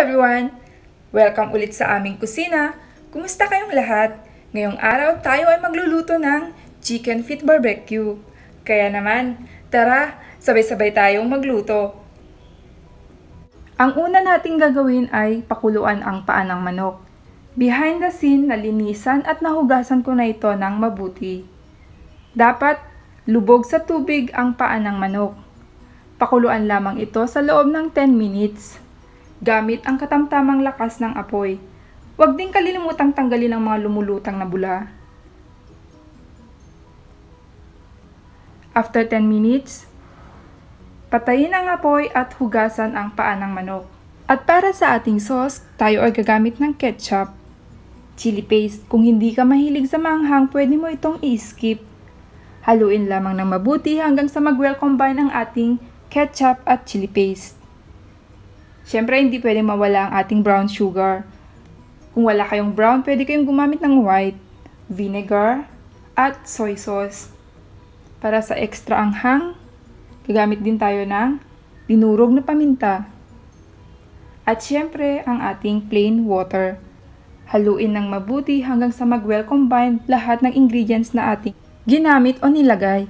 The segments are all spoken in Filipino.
everyone! Welcome ulit sa aming kusina. Kumusta kayong lahat? Ngayong araw tayo ay magluluto ng chicken Fit barbecue. Kaya naman, tara, sabay-sabay tayong magluto. Ang una nating gagawin ay pakuluan ang paa ng manok. Behind the scene, nalinisan at nahugasan ko na ito ng mabuti. Dapat lubog sa tubig ang paa ng manok. Pakuluan lamang ito sa loob ng 10 minutes gamit ang katamtamang lakas ng apoy. Huwag din kalilimutang tanggalin ang mga lumulutang na bula. After 10 minutes, patayin ang apoy at hugasan ang paa ng manok. At para sa ating sauce, tayo ay gagamit ng ketchup, chili paste. Kung hindi ka mahilig sa manghang, pwede mo itong i-skip. Haluin lamang ng mabuti hanggang sa mag-well combine ang ating ketchup at chili paste. Siyempre, hindi pwedeng mawala ang ating brown sugar. Kung wala kayong brown, pwede kayong gumamit ng white, vinegar, at soy sauce. Para sa extra anghang, gagamit din tayo ng dinurog na paminta. At siyempre, ang ating plain water. Haluin ng mabuti hanggang sa mag-well combined lahat ng ingredients na ating ginamit o nilagay.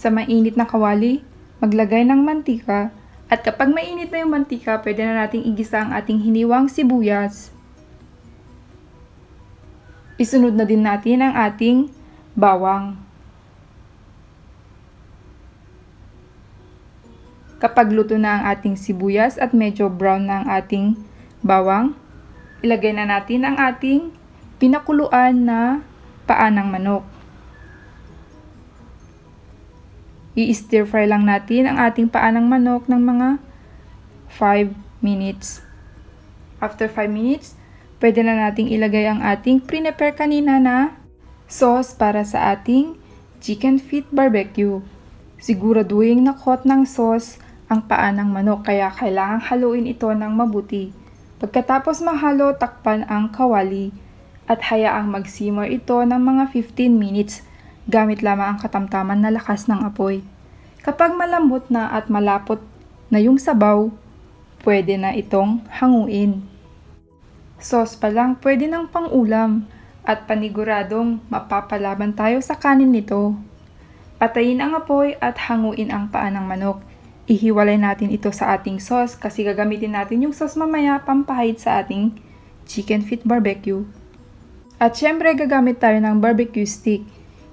Sa mainit na kawali, maglagay ng mantika at kapag mainit na yung mantika, pwede na nating igisa ang ating hiniwang sibuyas. Isunod na din natin ang ating bawang. Kapag luto na ang ating sibuyas at medyo brown na ang ating bawang, ilagay na natin ang ating pinakuluan na paa ng manok. I-stir fry lang natin ang ating paanang manok ng mga 5 minutes. After 5 minutes, pwede na nating ilagay ang ating pre-prepare kanina na sauce para sa ating chicken feet barbecue. Siguraduhin na hot ng sauce ang paanang manok kaya kailangang haluin ito ng mabuti. Pagkatapos mahalo, takpan ang kawali at hayaang mag-simmer ito ng mga 15 minutes gamit lamang ang katamtaman na lakas ng apoy. Kapag malambot na at malapot na yung sabaw, pwede na itong hanguin. Sauce pa lang pwede ng pangulam at paniguradong mapapalaban tayo sa kanin nito. Patayin ang apoy at hanguin ang paa ng manok. Ihiwalay natin ito sa ating sauce kasi gagamitin natin yung sauce mamaya pampahid sa ating chicken feet barbecue. At syempre gagamit tayo ng barbecue stick.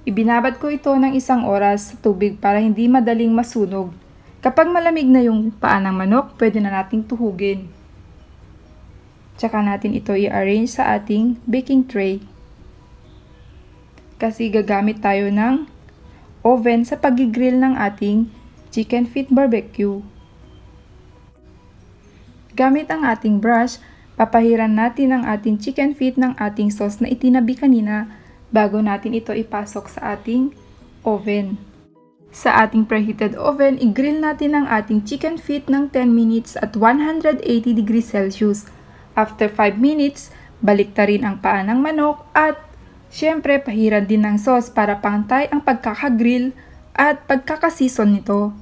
Ibinabad ko ito ng isang oras sa tubig para hindi madaling masunog. Kapag malamig na yung paa ng manok, pwede na nating tuhugin. Tsaka natin ito i-arrange sa ating baking tray. Kasi gagamit tayo ng oven sa pag-grill ng ating chicken feet barbecue. Gamit ang ating brush, papahiran natin ang ating chicken feet ng ating sauce na itinabi kanina bago natin ito ipasok sa ating oven. Sa ating preheated oven, i-grill natin ang ating chicken feet ng 10 minutes at 180 degrees Celsius. After 5 minutes, balik rin ang paa ng manok at syempre pahiran din ng sauce para pantay ang pagkakagrill at pagkakaseason nito.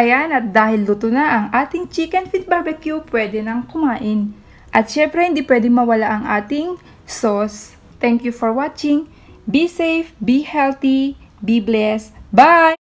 Ayan, at dahil luto na ang ating chicken feet barbecue, pwede nang kumain. At syempre, hindi pwede mawala ang ating sauce. Thank you for watching. Be safe, be healthy, be blessed. Bye!